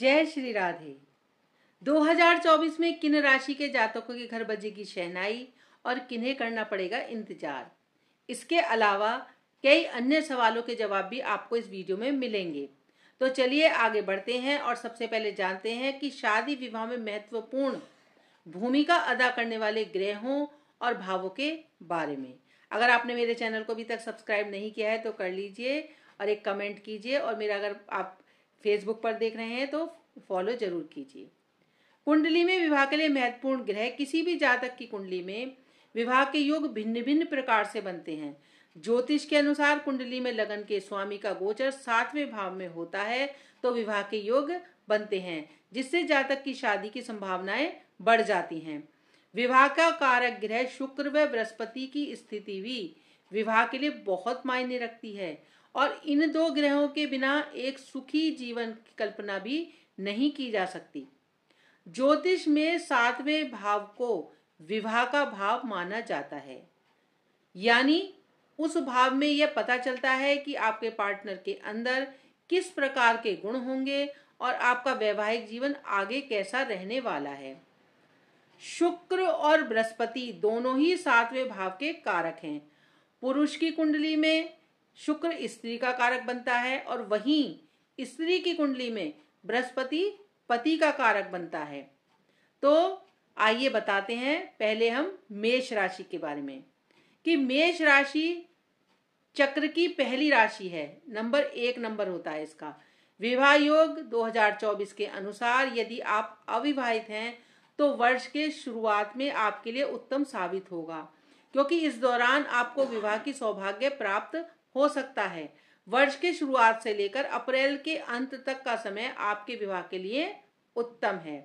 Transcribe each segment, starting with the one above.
जय श्री राधे 2024 में किन राशि के जातकों के घर बजेगी शहनाई और किन्हें करना पड़ेगा इंतजार इसके अलावा कई अन्य सवालों के जवाब भी आपको इस वीडियो में मिलेंगे तो चलिए आगे बढ़ते हैं और सबसे पहले जानते हैं कि शादी विवाह में महत्वपूर्ण भूमिका अदा करने वाले ग्रहों और भावों के बारे में अगर आपने मेरे चैनल को अभी तक सब्सक्राइब नहीं किया है तो कर लीजिए और एक कमेंट कीजिए और मेरा अगर आप फेसबुक पर देख रहे हैं तो फॉलो जरूर कीजिए कुंडली में विवाह के लिए महत्वपूर्ण ग्रह किसी भी जातक की कुंडली में विवाह के योग भिन्न भिन्न प्रकार से बनते हैं ज्योतिष के अनुसार कुंडली में लगन के स्वामी का गोचर सातवें भाव में होता है तो विवाह के योग बनते हैं जिससे जातक की शादी की संभावनाएं बढ़ जाती हैं विवाह का कारक ग्रह शुक्र व बृहस्पति की स्थिति भी विवाह के लिए बहुत मायने रखती है और इन दो ग्रहों के बिना एक सुखी जीवन की कल्पना भी नहीं की जा सकती ज्योतिष में सातवें भाव को विवाह का भाव माना जाता है यानी उस भाव में यह पता चलता है कि आपके पार्टनर के अंदर किस प्रकार के गुण होंगे और आपका वैवाहिक जीवन आगे कैसा रहने वाला है शुक्र और बृहस्पति दोनों ही सातवें भाव के कारक हैं पुरुष की कुंडली में शुक्र स्त्री का कारक बनता है और वहीं स्त्री की कुंडली में बृहस्पति पति का कारक बनता है तो आइए बताते हैं पहले हम मेष राशि के बारे में कि मेष राशि चक्र की पहली राशि है नंबर एक नंबर होता है इसका विवाह योग 2024 के अनुसार यदि आप अविवाहित हैं तो वर्ष के शुरुआत में आपके लिए उत्तम साबित होगा क्योंकि इस दौरान आपको विवाह की सौभाग्य प्राप्त हो सकता है वर्ष के शुरुआत से लेकर अप्रैल के अंत तक का समय आपके विवाह के लिए उत्तम है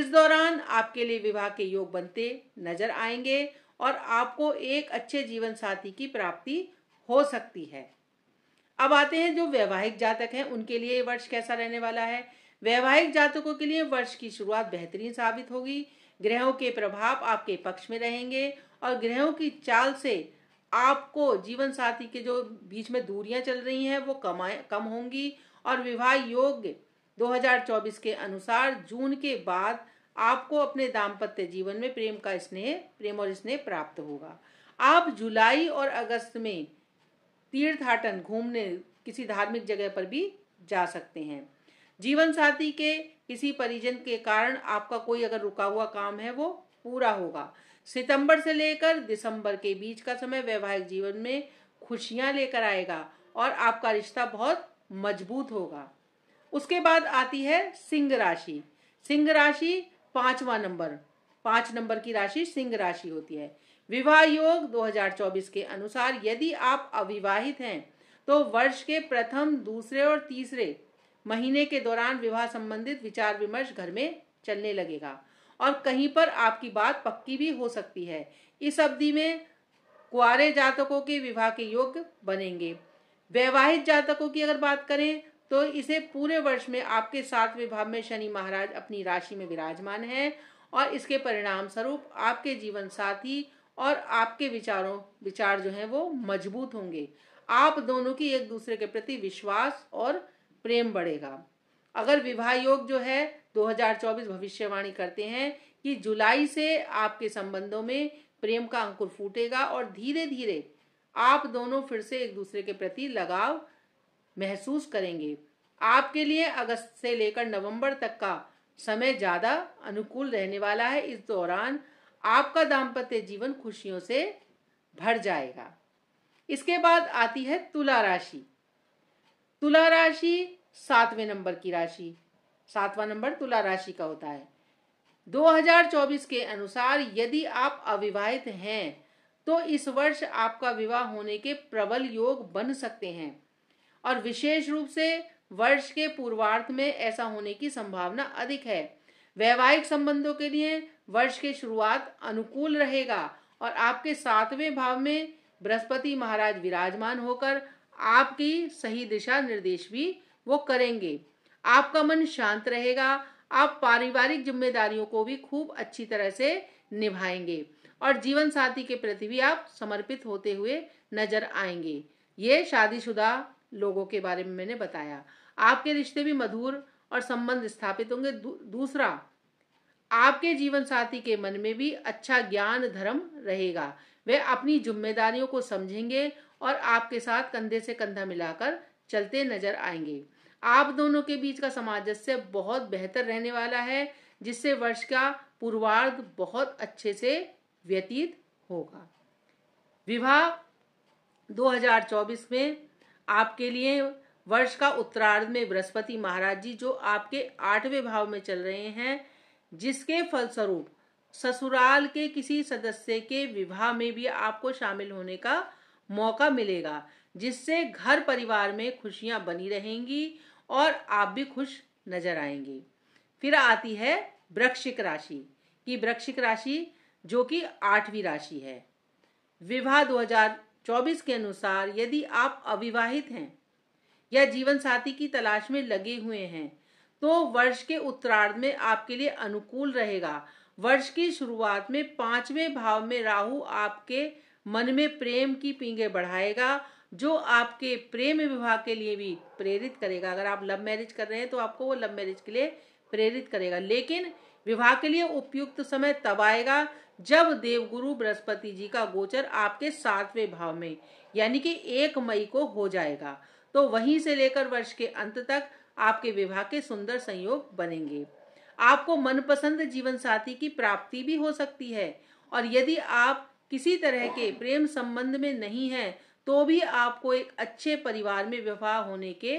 इस दौरान आपके लिए विवाह के योग बनते नजर आएंगे और आपको एक अच्छे जीवन साथी की प्राप्ति हो सकती है अब आते हैं जो वैवाहिक जातक हैं उनके लिए वर्ष कैसा रहने वाला है वैवाहिक जातकों के लिए वर्ष की शुरुआत बेहतरीन साबित होगी ग्रहों के प्रभाव आपके पक्ष में रहेंगे और ग्रहों की चाल से आपको जीवन साथी के जो बीच में दूरियां चल रही हैं वो कमाए कम होंगी और विवाह योग्य 2024 के अनुसार जून के बाद आपको अपने दाम्पत्य जीवन में प्रेम का स्नेह प्रेम और स्नेह प्राप्त होगा आप जुलाई और अगस्त में तीर्थाटन घूमने किसी धार्मिक जगह पर भी जा सकते हैं जीवन साथी के किसी परिजन के कारण आपका कोई अगर रुका हुआ काम है वो पूरा होगा सितंबर से लेकर दिसंबर के बीच का समय वैवाहिक जीवन में खुशियां लेकर आएगा और आपका रिश्ता बहुत मजबूत होगा उसके बाद आती है सिंह राशि सिंह राशि पांचवा नंबर पांच नंबर की राशि सिंह राशि होती है विवाह योग 2024 के अनुसार यदि आप अविवाहित हैं तो वर्ष के प्रथम दूसरे और तीसरे महीने के दौरान विवाह संबंधित विचार विमर्श घर में चलने लगेगा और कहीं पर आपकी बात पक्की भी हो सकती है इस अवधि में कुआरे जातकों के विवाह के योग बनेंगे वैवाहिक जातकों की अगर बात करें तो इसे पूरे वर्ष में आपके साथ विभाव में शनि महाराज अपनी राशि में विराजमान है और इसके परिणाम स्वरूप आपके जीवन साथी और आपके विचारों विचार जो हैं वो मजबूत होंगे आप दोनों की एक दूसरे के प्रति विश्वास और प्रेम बढ़ेगा अगर विवाह योग जो है 2024 भविष्यवाणी करते हैं कि जुलाई से आपके संबंधों में प्रेम का अंकुर फूटेगा और धीरे धीरे आप दोनों फिर से एक दूसरे के प्रति लगाव महसूस करेंगे आपके लिए अगस्त से लेकर नवंबर तक का समय ज़्यादा अनुकूल रहने वाला है इस दौरान आपका दाम्पत्य जीवन खुशियों से भर जाएगा इसके बाद आती है तुला राशि तुला राशि सातवें नंबर की राशि सातवां नंबर तुला राशि का होता है 2024 के अनुसार यदि आप अविवाहित हैं तो इस वर्ष आपका विवाह होने के प्रबल योग बन सकते हैं और विशेष रूप से वर्ष के पूर्वार्ध में ऐसा होने की संभावना अधिक है वैवाहिक संबंधों के लिए वर्ष के शुरुआत अनुकूल रहेगा और आपके सातवें भाव में बृहस्पति महाराज विराजमान होकर आपकी सही दिशा निर्देश भी वो करेंगे आपका मन शांत रहेगा आप पारिवारिक जिम्मेदारियों को भी खूब अच्छी तरह से निभाएंगे और जीवन साथी के प्रति भी आप समर्पित होते हुए नजर आएंगे ये शादीशुदा लोगों के बारे में मैंने बताया आपके रिश्ते भी मधुर और संबंध स्थापित होंगे दू, दूसरा आपके जीवन साथी के मन में भी अच्छा ज्ञान धर्म रहेगा वे अपनी जिम्मेदारियों को समझेंगे और आपके साथ कंधे से कंधा मिलाकर चलते नजर आएंगे आप दोनों के बीच का सामंजस्य बहुत बेहतर रहने वाला है जिससे वर्ष का पूर्वार्ध बहुत अच्छे से व्यतीत होगा विवाह 2024 में आपके लिए वर्ष का उत्तरार्ध में बृहस्पति महाराज जी जो आपके आठवें भाव में चल रहे हैं जिसके फलस्वरूप ससुराल के किसी सदस्य के विवाह में भी आपको शामिल होने का मौका मिलेगा जिससे घर परिवार में खुशियां बनी रहेंगी और आप भी खुश नजर आएंगे फिर आती है वृक्षिक राशि की वृक्षिक राशि जो कि आठवीं राशि है विवाह 2024 के अनुसार यदि आप अविवाहित हैं या जीवन साथी की तलाश में लगे हुए हैं तो वर्ष के उत्तरार्ध में आपके लिए अनुकूल रहेगा वर्ष की शुरुआत में पांचवें भाव में राहु आपके मन में प्रेम की पींगे बढ़ाएगा जो आपके प्रेम विवाह के लिए भी प्रेरित करेगा अगर आप लव मैरिज कर रहे हैं तो आपको वो लव मैरिज के लिए प्रेरित करेगा लेकिन विवाह के लिए उपयुक्त समय तब आएगा जब देवगुरु बृहस्पति जी का गोचर आपके सातवें भाव में यानी कि एक मई को हो जाएगा तो वहीं से लेकर वर्ष के अंत तक आपके विवाह के सुंदर संयोग बनेंगे आपको मनपसंद जीवन साथी की प्राप्ति भी हो सकती है और यदि आप किसी तरह के प्रेम संबंध में नहीं हैं तो भी आपको एक अच्छे परिवार में विवाह होने के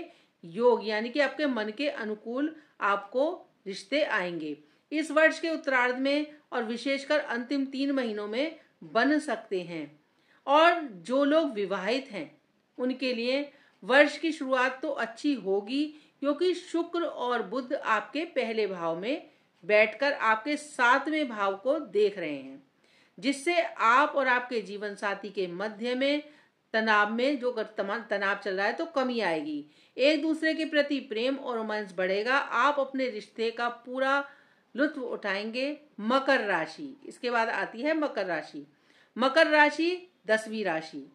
योग यानी कि आपके मन के अनुकूल आपको रिश्ते आएंगे इस वर्ष के उत्तरार्ध में और विशेषकर अंतिम तीन महीनों में बन सकते हैं और जो लोग विवाहित हैं उनके लिए वर्ष की शुरुआत तो अच्छी होगी क्योंकि शुक्र और बुद्ध आपके पहले भाव में बैठकर आपके सातवें भाव को देख रहे हैं जिससे आप और आपके जीवन साथी के मध्य में तनाव में जो तनाव चल रहा है तो कमी आएगी एक दूसरे के प्रति प्रेम और रोमांस बढ़ेगा आप अपने रिश्ते का पूरा लुत्फ उठाएंगे मकर राशि इसके बाद आती है मकर राशि मकर राशि दसवीं राशि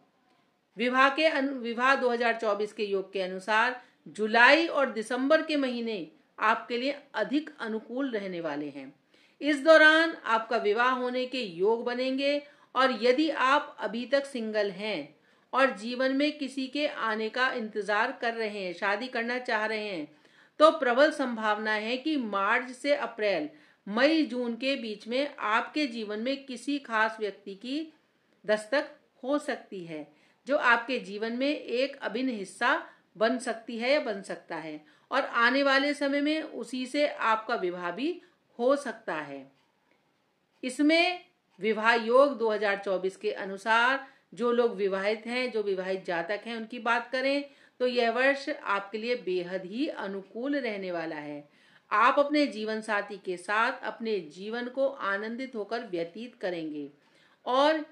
विवाह के अनु विवाह 2024 के योग के अनुसार जुलाई और दिसंबर के महीने आपके लिए अधिक अनुकूल रहने वाले हैं इस दौरान आपका विवाह होने के योग बनेंगे और यदि आप अभी तक सिंगल हैं और जीवन में किसी के आने का इंतजार कर रहे हैं शादी करना चाह रहे हैं तो प्रबल संभावना है कि मार्च से अप्रैल मई जून के बीच में आपके जीवन में किसी खास व्यक्ति की दस्तक हो सकती है जो आपके जीवन में एक अभिन्न हिस्सा बन सकती है या बन सकता है और आने वाले समय में उसी से आपका विवाह भी हो सकता है इसमें विवाह योग 2024 के अनुसार जो लोग विवाहित हैं जो विवाहित जातक हैं उनकी बात करें तो यह वर्ष आपके लिए बेहद ही अनुकूल रहने वाला है आप अपने जीवन साथी के साथ अपने जीवन को आनंदित होकर व्यतीत करेंगे और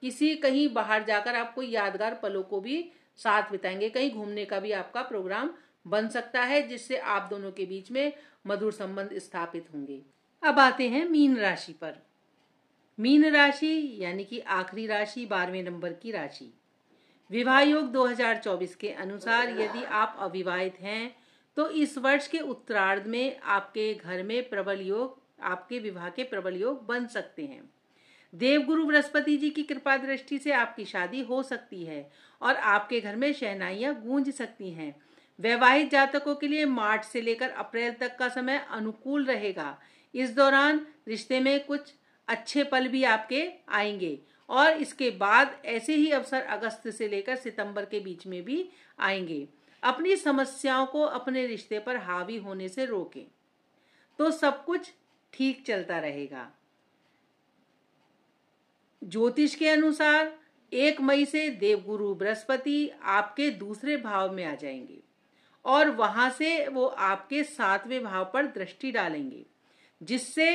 किसी कहीं बाहर जाकर आपको यादगार पलों को भी साथ बिताएंगे कहीं घूमने का भी आपका प्रोग्राम बन सकता है जिससे आप दोनों के बीच में मधुर संबंध स्थापित होंगे अब आते हैं मीन राशि पर मीन राशि यानी कि आखिरी राशि बारहवें नंबर की राशि विवाह योग 2024 के अनुसार यदि आप अविवाहित हैं तो इस वर्ष के उत्तरार्ध में आपके घर में प्रबल योग आपके विवाह के प्रबल योग बन सकते हैं देवगुरु बृहस्पति जी की कृपा दृष्टि से आपकी शादी हो सकती है और आपके घर में शहनाइयाँ गूंज सकती हैं वैवाहिक जातकों के लिए मार्च से लेकर अप्रैल तक का समय अनुकूल रहेगा इस दौरान रिश्ते में कुछ अच्छे पल भी आपके आएंगे और इसके बाद ऐसे ही अवसर अगस्त से लेकर सितंबर के बीच में भी आएंगे अपनी समस्याओं को अपने रिश्ते पर हावी होने से रोकें तो सब कुछ ठीक चलता रहेगा ज्योतिष के अनुसार एक मई से देवगुरु बृहस्पति आपके दूसरे भाव में आ जाएंगे और वहां से वो आपके सातवें भाव पर दृष्टि डालेंगे जिससे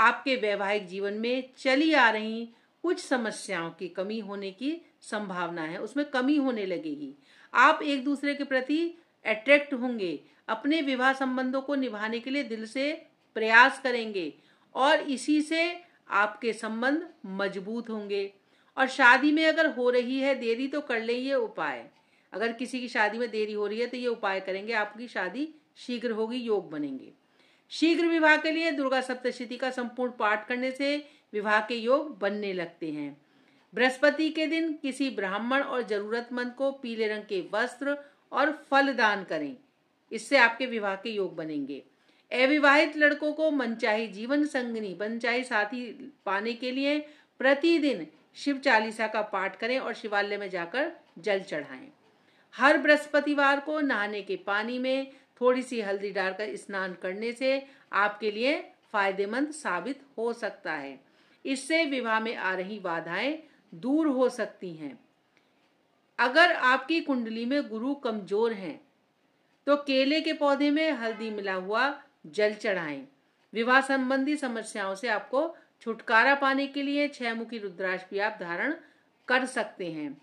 आपके वैवाहिक जीवन में चली आ रही कुछ समस्याओं की कमी होने की संभावना है उसमें कमी होने लगेगी आप एक दूसरे के प्रति अट्रैक्ट होंगे अपने विवाह संबंधों को निभाने के लिए दिल से प्रयास करेंगे और इसी से आपके संबंध मजबूत होंगे और शादी में अगर हो रही है देरी तो कर लें ये उपाय अगर किसी की शादी में देरी हो रही है तो ये उपाय करेंगे आपकी शादी शीघ्र होगी योग बनेंगे शीघ्र विवाह के लिए दुर्गा सप्तशती का संपूर्ण पाठ करने से विवाह के योग बनने लगते हैं बृहस्पति के दिन किसी ब्राह्मण और जरूरतमंद को पीले रंग के वस्त्र और फल दान करें इससे आपके विवाह के योग बनेंगे अविवाहित लड़कों को मनचाही जीवन संगनी मनचाही साथी पाने के लिए प्रतिदिन शिव चालीसा का पाठ करें और शिवालय में जाकर जल चढ़ाएं हर बृहस्पतिवार को नहाने के पानी में थोड़ी सी हल्दी डालकर स्नान करने से आपके लिए फायदेमंद साबित हो सकता है इससे विवाह में आ रही बाधाएं दूर हो सकती हैं अगर आपकी कुंडली में गुरु कमजोर हैं तो केले के पौधे में हल्दी मिला हुआ जल चढ़ाएं विवाह संबंधी समस्याओं से आपको छुटकारा पाने के लिए छह मुखी रुद्राक्ष भी आप धारण कर सकते हैं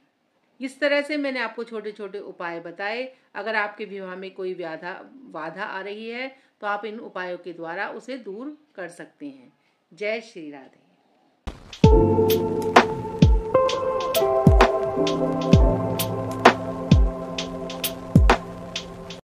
इस तरह से मैंने आपको छोटे छोटे उपाय बताए अगर आपके विवाह में कोई व्याधा बाधा आ रही है तो आप इन उपायों के द्वारा उसे दूर कर सकते हैं जय श्री राधे